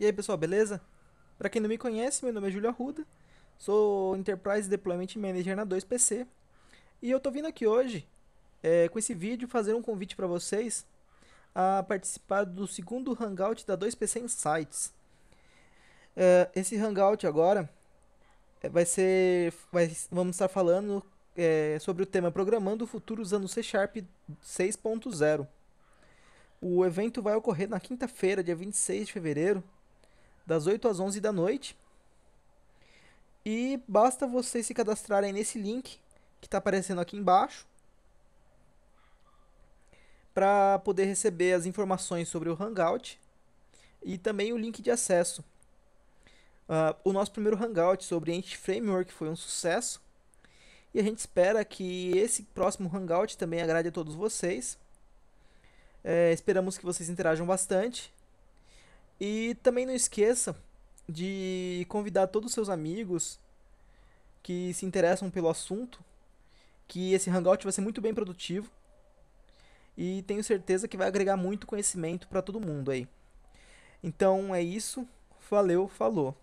E aí pessoal, beleza? Para quem não me conhece, meu nome é Júlio Arruda, sou Enterprise Deployment Manager na 2PC e eu tô vindo aqui hoje é, com esse vídeo fazer um convite para vocês a participar do segundo Hangout da 2PC Insights. É, esse Hangout agora é, vai ser, vai, vamos estar falando é, sobre o tema Programando o Futuro usando C Sharp 6.0. O evento vai ocorrer na quinta-feira, dia 26 de fevereiro, das 8 às 11 da noite. E basta vocês se cadastrarem nesse link que está aparecendo aqui embaixo para poder receber as informações sobre o Hangout e também o link de acesso. Uh, o nosso primeiro Hangout sobre Ent Framework foi um sucesso e a gente espera que esse próximo Hangout também agrade a todos vocês. É, esperamos que vocês interajam bastante e também não esqueça de convidar todos os seus amigos que se interessam pelo assunto, que esse hangout vai ser muito bem produtivo e tenho certeza que vai agregar muito conhecimento para todo mundo aí. Então é isso, valeu, falou.